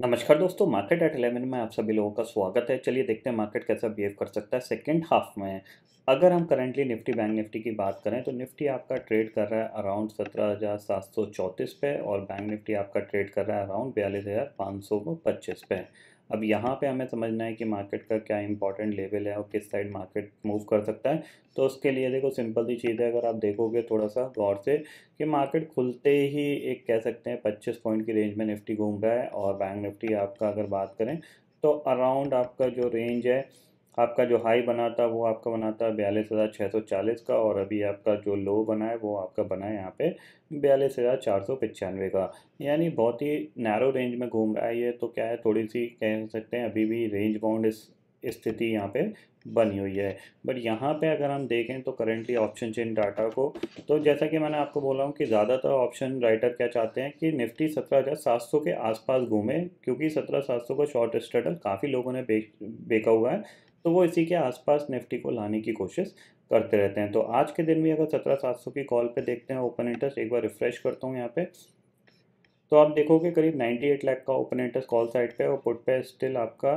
नमस्कार दोस्तों market at eleven में आप सभी लोगों का स्वागत है चलिए देखते हैं मार्केट कैसा बिहेव कर सकता है सेकेंड हाफ में अगर हम करेंटली निफ्टी बैंक निफ्टी की बात करें तो निफ्टी आपका ट्रेड कर रहा है अराउंड सत्रह हज़ार सात सौ चौंतीस पे और बैंक निफ्टी आपका ट्रेड कर रहा है अराउंड बयालीस हज़ार पाँच सौ पच्चीस पे अब यहाँ पे हमें समझना है कि मार्केट का क्या इंपॉर्टेंट लेवल है और किस साइड मार्केट मूव कर सकता है तो उसके लिए देखो सिंपल सी चीज़ है अगर आप देखोगे थोड़ा सा गौर से कि मार्केट खुलते ही एक कह सकते हैं पच्चीस पॉइंट की रेंज में निफ्टी घूम रहा है और बैंक निफ्टी आपका अगर बात करें तो अराउंड आपका जो रेंज है आपका जो हाई बना था वो आपका बना था बयालीस हज़ार छः सौ चालीस का और अभी आपका जो लो बना है वो आपका बना है यहाँ पे बयालीस हज़ार चार सौ पचानवे का यानी बहुत ही नैरो रेंज में घूम रहा है ये तो क्या है थोड़ी सी कह सकते हैं अभी भी रेंज बाउंड इस स्थिति यहाँ पे बनी हुई है बट यहाँ पे अगर हम देखें तो करेंटली ऑप्शन चेन डाटा को तो जैसा कि मैंने आपको बोला हूँ कि ज़्यादातर ऑप्शन राइटर क्या चाहते हैं कि निफ्टी सत्रह हज़ार सात सौ के आसपास घूमे क्योंकि सत्रह सात सौ का शॉर्ट स्टडल काफ़ी लोगों ने बेच बेका हुआ है तो वो इसी के आसपास निफ्टी को लाने की कोशिश करते रहते हैं तो आज के दिन भी अगर सत्रह सात सौ की कॉल पे देखते हैं ओपन इंटरेस्ट एक बार रिफ्रेश करता हूँ यहाँ पे तो आप देखोगे करीब नाइन्टी एट लाख का ओपन इंटरेस्ट कॉल साइड पे और पुट पे स्टिल आपका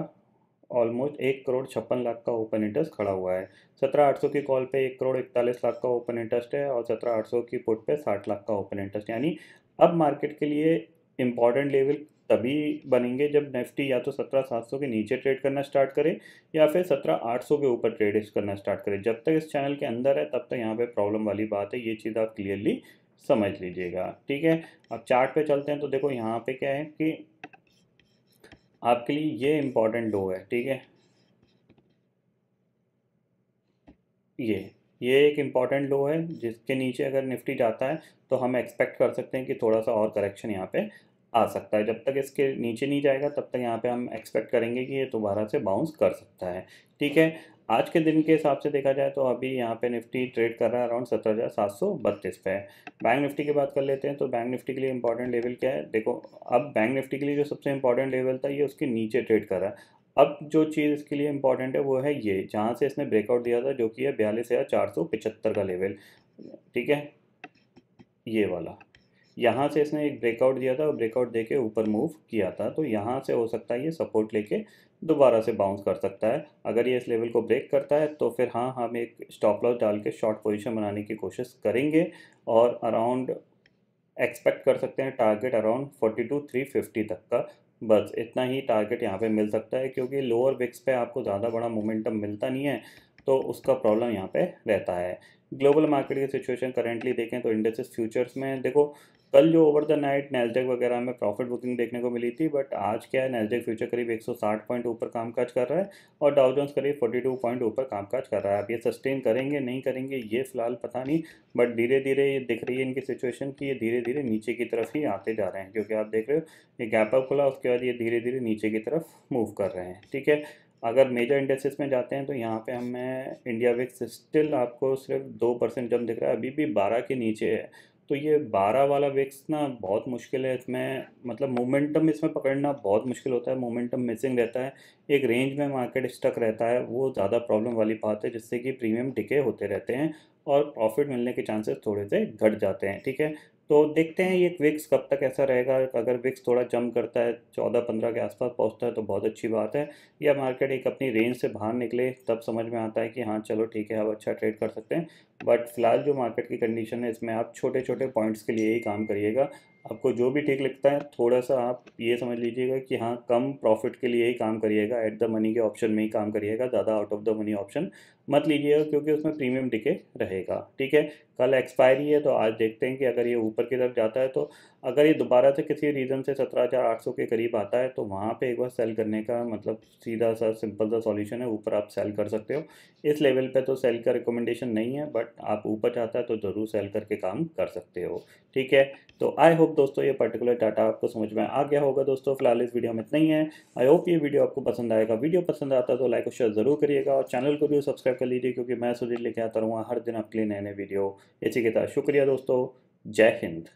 ऑलमोस्ट एक करोड़ छप्पन लाख का ओपन इंटरेस्ट खड़ा हुआ है सत्रह आठ सौ की कॉल पे एक करोड़ इकतालीस लाख का ओपन इंटरेस्ट है और सत्रह आठ सौ की पुट पे साठ लाख का ओपन इंटरेस्ट यानी अब मार्केट के लिए इम्पॉर्टेंट लेवल तभी बनेंगे जब निफ्टी e या तो सत्रह सात सौ के नीचे ट्रेड करना स्टार्ट करे या फिर सत्रह आठ सौ के ऊपर ट्रेड करना स्टार्ट करे जब तक इस चैनल के अंदर है तब तक यहाँ पे प्रॉब्लम वाली बात है ये चीज़ आप क्लियरली समझ लीजिएगा ठीक है अब चार्ट पे चलते हैं तो देखो यहाँ पे क्या है कि आपके लिए ये इम्पॉर्टेंट लो है ठीक है ये ये एक इम्पॉर्टेंट लो है जिसके नीचे अगर निफ्टी e जाता है तो हम एक्सपेक्ट कर सकते हैं कि थोड़ा सा और करेक्शन यहाँ पे आ सकता है जब तक इसके नीचे नहीं जाएगा तब तक यहाँ पे हम एक्सपेक्ट करेंगे कि ये दोबारा से बाउंस कर सकता है ठीक है आज के दिन के हिसाब से देखा जाए तो अभी यहाँ पे निफ्टी ट्रेड कर रहा है अराउंड सत्रह हज़ार सात सौ बत्तीस पे बैंक निफ्टी की बात कर लेते हैं तो बैंक निफ्टी के लिए इंपॉर्टेंट लेवल क्या है देखो अब बैंक निफ्टी के लिए जो सबसे इंपॉर्टेंट लेवल था ये उसके नीचे ट्रेड कर रहा है अब जो चीज़ इसके लिए इंपॉर्टेंट है वो है ये जहाँ से इसने ब्रेकआउट दिया था जो कि है बयालीस हज़ार चार सौ पिचहत्तर का लेवल ठीक है ये वाला यहाँ से इसने एक ब्रेकआउट दिया था और ब्रेकआउट दे के ऊपर मूव किया था तो यहाँ से हो सकता है ये सपोर्ट लेके दोबारा से बाउंस कर सकता है अगर ये इस लेवल को ब्रेक करता है तो फिर हाँ हम एक स्टॉप लॉस डाल के शॉर्ट पोजिशन बनाने की कोशिश करेंगे और अराउंड एक्सपेक्ट कर सकते हैं target around forty two three fifty तक का बस इतना ही टारगेट यहाँ पे मिल सकता है क्योंकि लोअर विक्स पे आपको ज़्यादा बड़ा मोमेंटम मिलता नहीं है तो उसका प्रॉब्लम यहाँ पे रहता है ग्लोबल मार्केट की सिचुएशन करेंटली देखें तो इंडेक्सेस फ्यूचर्स में देखो कल जो ओवर द नाइट नेस्डेक वगैरह में प्रॉफिट बुकिंग देखने को मिली थी बट आज क्या है नेस्डेक फ्यूचर करीब 160 पॉइंट ऊपर कामकाज कर रहा है और डाउ करीब 42 पॉइंट ऊपर कामकाज कर रहा है आप ये सस्टेन करेंगे नहीं करेंगे ये फिलहाल पता नहीं बट धीरे धीरे ये दिख रही है इनकी सिचुएशन कि ये धीरे धीरे नीचे की तरफ ही आते जा रहे हैं क्योंकि आप देख रहे हो ये गैपअप खुला उसके बाद ये धीरे धीरे नीचे की तरफ मूव कर रहे हैं ठीक है अगर मेजर इंडस्ट्रीज में जाते हैं तो यहाँ पे हमें इंडिया विक्स स्टिल आपको सिर्फ दो परसेंट जम दिख रहा है अभी भी बारह के नीचे है तो ये बारह वाला विक्स ना बहुत मुश्किल है इसमें मतलब मोमेंटम इसमें पकड़ना बहुत मुश्किल होता है मोमेंटम मिसिंग रहता है एक रेंज में मार्केट स्टक रहता है वो ज़्यादा प्रॉब्लम वाली बात है जिससे कि प्रीमियम टिके होते रहते हैं और प्रॉफिट मिलने के चांसेस थोड़े से घट जाते हैं ठीक है तो देखते हैं ये विक्स कब तक ऐसा रहेगा अगर विक्स थोड़ा जम करता है चौदह पंद्रह के आसपास पहुंचता है तो बहुत अच्छी बात है या मार्केट एक अपनी रेंज से बाहर निकले तब समझ में आता है कि हाँ चलो ठीक है आप अच्छा ट्रेड कर सकते हैं बट फिलहाल जो मार्केट की कंडीशन है इसमें आप छोटे छोटे पॉइंट्स के लिए ही काम करिएगा आपको जो भी ठीक लगता है थोड़ा सा आप ये समझ लीजिएगा कि हाँ कम प्रॉफिट के लिए ही काम करिएगा एट द मनी के ऑप्शन में ही काम करिएगा ज़्यादा out of the money option मत लीजिएगा क्योंकि उसमें प्रीमियम डिके रहेगा ठीक है कल एक्सपायरी है तो आज देखते हैं कि अगर ये ऊपर की तरफ जाता है तो अगर ये दोबारा से किसी रीज़न से सत्रह हज़ार आठ सौ के करीब आता है तो वहाँ पे एक बार सेल करने का मतलब सीधा सा सिंपल सा सॉल्यूशन है ऊपर आप सेल कर सकते हो इस लेवल पे तो सेल का रिकमेंडेशन नहीं है बट आप ऊपर जाता है तो ज़रूर सेल करके काम कर सकते हो ठीक है तो आई होप दोस्तों ये पर्टिकुलर डाटा आपको समझ में आ गया होगा दोस्तों फिलहाल इस वीडियो में इतना ही है आई होप ये वीडियो आपको पसंद आएगा वीडियो पसंद आता तो लाइक और शेयर ज़रूर करिएगा और चैनल को भी सब्सक्राइब कर लीजिए क्योंकि मैं सुनील लेके आता रहूँगा हर दिन आपके लिए नए नए वीडियो इसी के साथ शुक्रिया दोस्तों जय हिंद